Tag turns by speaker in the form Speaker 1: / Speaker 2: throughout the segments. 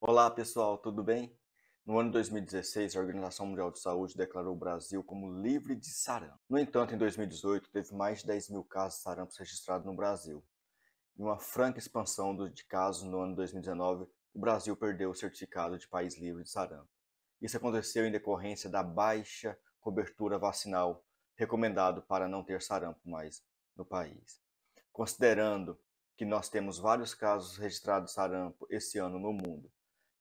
Speaker 1: Olá, pessoal, tudo bem? No ano 2016, a Organização Mundial de Saúde declarou o Brasil como livre de sarampo. No entanto, em 2018, teve mais de 10 mil casos de sarampo registrados no Brasil. Em uma franca expansão de casos no ano 2019, o Brasil perdeu o certificado de país livre de sarampo. Isso aconteceu em decorrência da baixa cobertura vacinal recomendado para não ter sarampo mais no país. Considerando que nós temos vários casos registrados de sarampo esse ano no mundo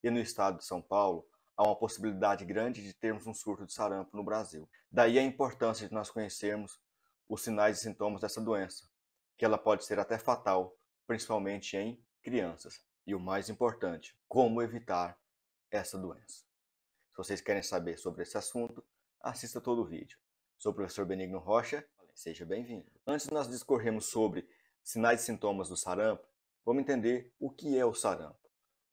Speaker 1: e no estado de São Paulo, há uma possibilidade grande de termos um surto de sarampo no Brasil. Daí a importância de nós conhecermos os sinais e sintomas dessa doença, que ela pode ser até fatal, principalmente em crianças. E o mais importante, como evitar essa doença. Se vocês querem saber sobre esse assunto, assista todo o vídeo. Sou o professor Benigno Rocha, seja bem-vindo. Antes de nós discorrermos sobre sinais e sintomas do sarampo, vamos entender o que é o sarampo.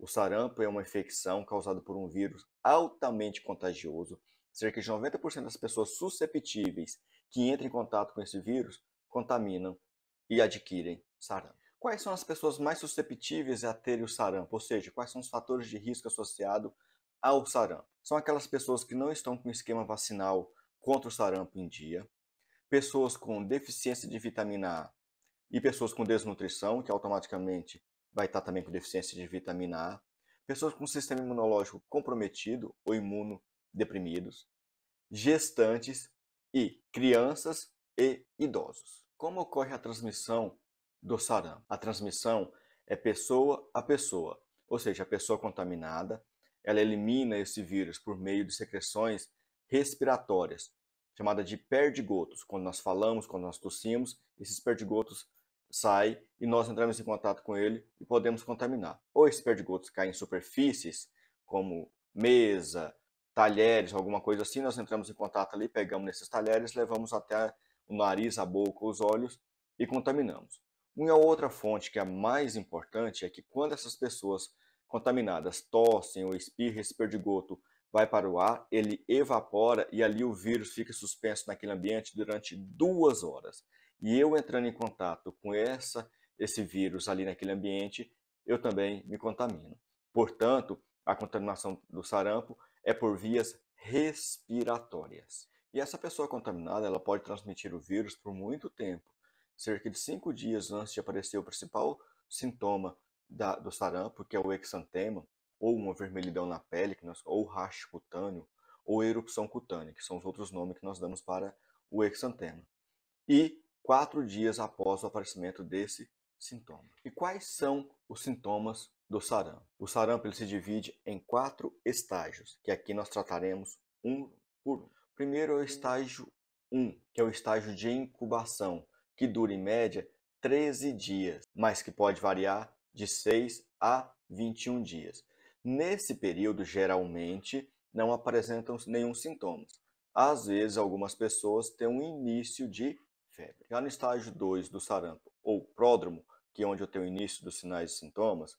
Speaker 1: O sarampo é uma infecção causada por um vírus altamente contagioso. Cerca de 90% das pessoas susceptíveis que entram em contato com esse vírus contaminam e adquirem sarampo. Quais são as pessoas mais susceptíveis a terem o sarampo? Ou seja, quais são os fatores de risco associados ao sarampo? São aquelas pessoas que não estão com esquema vacinal contra o sarampo em dia, pessoas com deficiência de vitamina A e pessoas com desnutrição, que automaticamente vai estar também com deficiência de vitamina A, pessoas com sistema imunológico comprometido ou imunodeprimidos, gestantes e crianças e idosos. Como ocorre a transmissão do sarampo? A transmissão é pessoa a pessoa, ou seja, a pessoa contaminada, ela elimina esse vírus por meio de secreções respiratórias, chamada de perdigotos. Quando nós falamos, quando nós tossimos, esses perdigotos sai e nós entramos em contato com ele e podemos contaminar. Ou esses perdigotos caem em superfícies, como mesa, talheres, alguma coisa assim, nós entramos em contato ali, pegamos nesses talheres, levamos até o nariz, a boca, os olhos e contaminamos. Uma outra fonte que é a mais importante é que quando essas pessoas contaminadas tossem ou espirram esse perdigoto, vai para o ar, ele evapora e ali o vírus fica suspenso naquele ambiente durante duas horas e eu entrando em contato com essa esse vírus ali naquele ambiente, eu também me contamino. Portanto, a contaminação do sarampo é por vias respiratórias. E essa pessoa contaminada, ela pode transmitir o vírus por muito tempo, cerca de cinco dias antes de aparecer o principal sintoma da, do sarampo, que é o exantema, ou uma vermelhidão na pele, que nós, ou rastro cutâneo, ou erupção cutânea, que são os outros nomes que nós damos para o exantema. E quatro dias após o aparecimento desse sintoma. E quais são os sintomas do sarampo? O sarampo ele se divide em quatro estágios, que aqui nós trataremos um por um. Primeiro é o estágio 1, que é o estágio de incubação, que dura em média 13 dias, mas que pode variar de 6 a 21 dias. Nesse período, geralmente, não apresentam nenhum sintoma. Às vezes, algumas pessoas têm um início de febre. Já no estágio 2 do sarampo ou pródromo, que é onde eu tenho o início dos sinais e sintomas,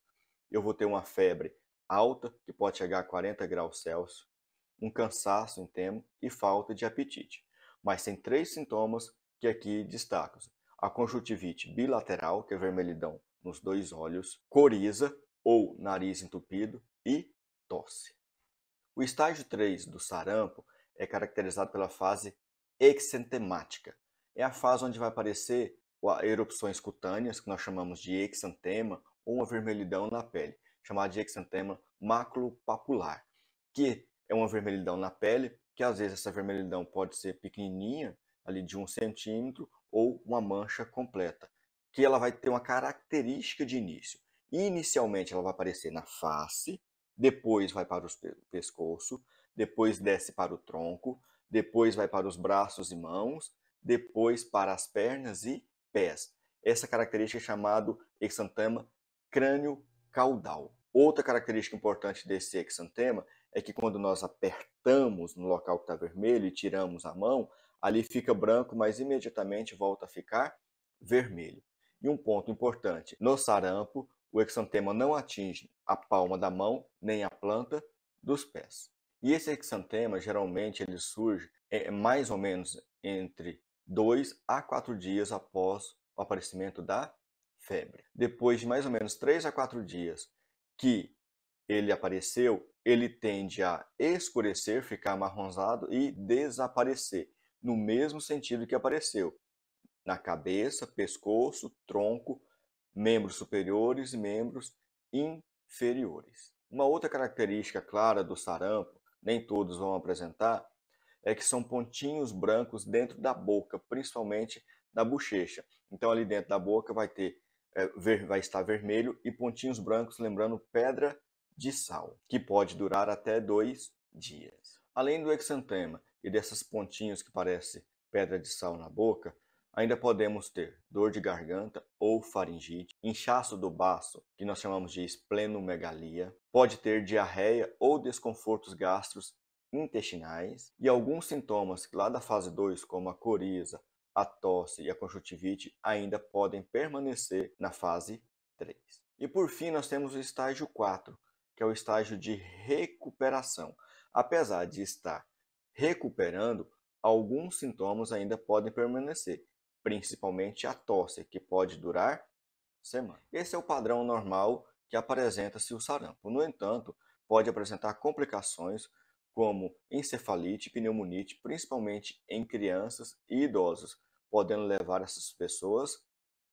Speaker 1: eu vou ter uma febre alta, que pode chegar a 40 graus Celsius, um cansaço intenso e falta de apetite. Mas tem três sintomas que aqui destacam: a conjuntivite bilateral, que é vermelhidão nos dois olhos, coriza ou nariz entupido e tosse. O estágio 3 do sarampo é caracterizado pela fase exantemática é a fase onde vai aparecer erupções cutâneas, que nós chamamos de exantema, ou uma vermelhidão na pele, chamada de exantema maculopapular, que é uma vermelhidão na pele, que às vezes essa vermelhidão pode ser pequenininha, ali de um centímetro, ou uma mancha completa, que ela vai ter uma característica de início. Inicialmente ela vai aparecer na face, depois vai para o pescoço, depois desce para o tronco, depois vai para os braços e mãos, depois para as pernas e pés. Essa característica é chamado exantema crânio caudal. Outra característica importante desse exantema é que quando nós apertamos no local que está vermelho e tiramos a mão, ali fica branco, mas imediatamente volta a ficar vermelho. E um ponto importante, no sarampo, o exantema não atinge a palma da mão nem a planta dos pés. E esse exantema, geralmente, ele surge é, mais ou menos entre 2 a 4 dias após o aparecimento da febre. Depois de mais ou menos 3 a 4 dias que ele apareceu, ele tende a escurecer, ficar amarronzado e desaparecer, no mesmo sentido que apareceu, na cabeça, pescoço, tronco, membros superiores e membros inferiores. Uma outra característica clara do sarampo, nem todos vão apresentar, é que são pontinhos brancos dentro da boca, principalmente na bochecha. Então ali dentro da boca vai ter é, ver, vai estar vermelho e pontinhos brancos, lembrando pedra de sal, que pode durar até dois dias. Além do exantema e dessas pontinhos que parece pedra de sal na boca, ainda podemos ter dor de garganta ou faringite, inchaço do baço, que nós chamamos de esplenomegalia, pode ter diarreia ou desconfortos gastros intestinais e alguns sintomas lá da fase 2, como a coriza, a tosse e a conjuntivite, ainda podem permanecer na fase 3. E por fim, nós temos o estágio 4, que é o estágio de recuperação. Apesar de estar recuperando, alguns sintomas ainda podem permanecer, principalmente a tosse, que pode durar semanas. Esse é o padrão normal que apresenta-se o sarampo. No entanto, pode apresentar complicações como encefalite e pneumonite, principalmente em crianças e idosos, podendo levar essas pessoas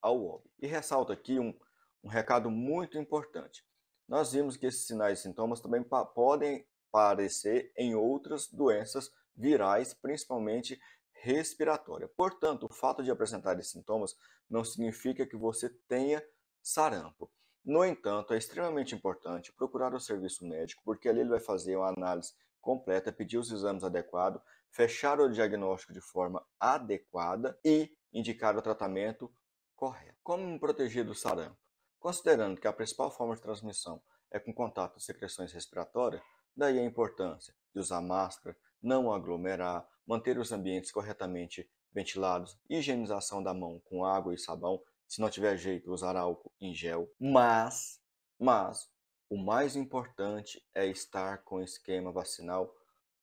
Speaker 1: ao óbito. E ressalto aqui um, um recado muito importante. Nós vimos que esses sinais e sintomas também pa podem aparecer em outras doenças virais, principalmente respiratória. Portanto, o fato de apresentar esses sintomas não significa que você tenha sarampo. No entanto, é extremamente importante procurar o serviço médico, porque ali ele vai fazer uma análise completa, pedir os exames adequados, fechar o diagnóstico de forma adequada e indicar o tratamento correto. Como proteger do sarampo? Considerando que a principal forma de transmissão é com contato com secreções respiratórias, daí a importância de usar máscara, não aglomerar, manter os ambientes corretamente ventilados, higienização da mão com água e sabão, se não tiver jeito, usar álcool em gel. Mas, mas o mais importante é estar com o esquema vacinal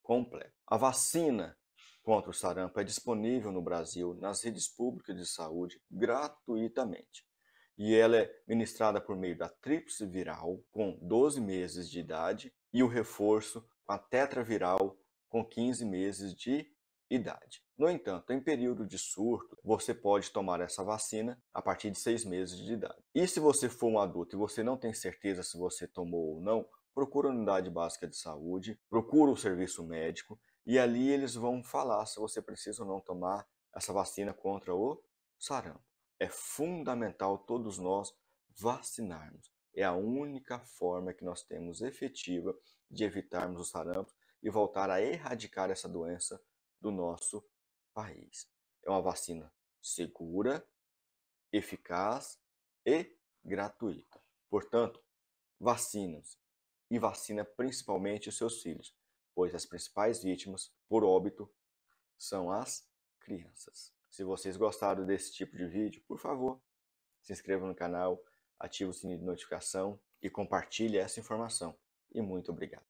Speaker 1: completo. A vacina contra o sarampo é disponível no Brasil nas redes públicas de saúde gratuitamente. E ela é ministrada por meio da tríplice viral com 12 meses de idade e o reforço com a tetraviral com 15 meses de idade. No entanto, em período de surto, você pode tomar essa vacina a partir de seis meses de idade. E se você for um adulto e você não tem certeza se você tomou ou não, procura a unidade básica de saúde, procura o serviço médico e ali eles vão falar se você precisa ou não tomar essa vacina contra o sarampo. É fundamental todos nós vacinarmos. É a única forma que nós temos efetiva de evitarmos o sarampo e voltar a erradicar essa doença do nosso país. É uma vacina segura, eficaz e gratuita. Portanto, vacinas e vacina principalmente os seus filhos, pois as principais vítimas por óbito são as crianças. Se vocês gostaram desse tipo de vídeo, por favor, se inscreva no canal, ative o sininho de notificação e compartilhe essa informação. E muito obrigado.